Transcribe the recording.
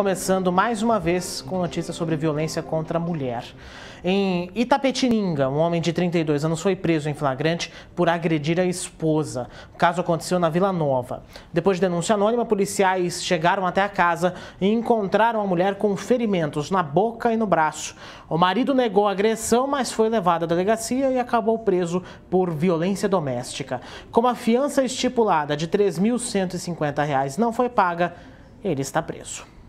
começando mais uma vez com notícias sobre violência contra a mulher. Em Itapetininga, um homem de 32 anos foi preso em flagrante por agredir a esposa. O caso aconteceu na Vila Nova. Depois de denúncia anônima, policiais chegaram até a casa e encontraram a mulher com ferimentos na boca e no braço. O marido negou a agressão, mas foi levado à delegacia e acabou preso por violência doméstica. Como a fiança estipulada de R$ 3.150 não foi paga, ele está preso.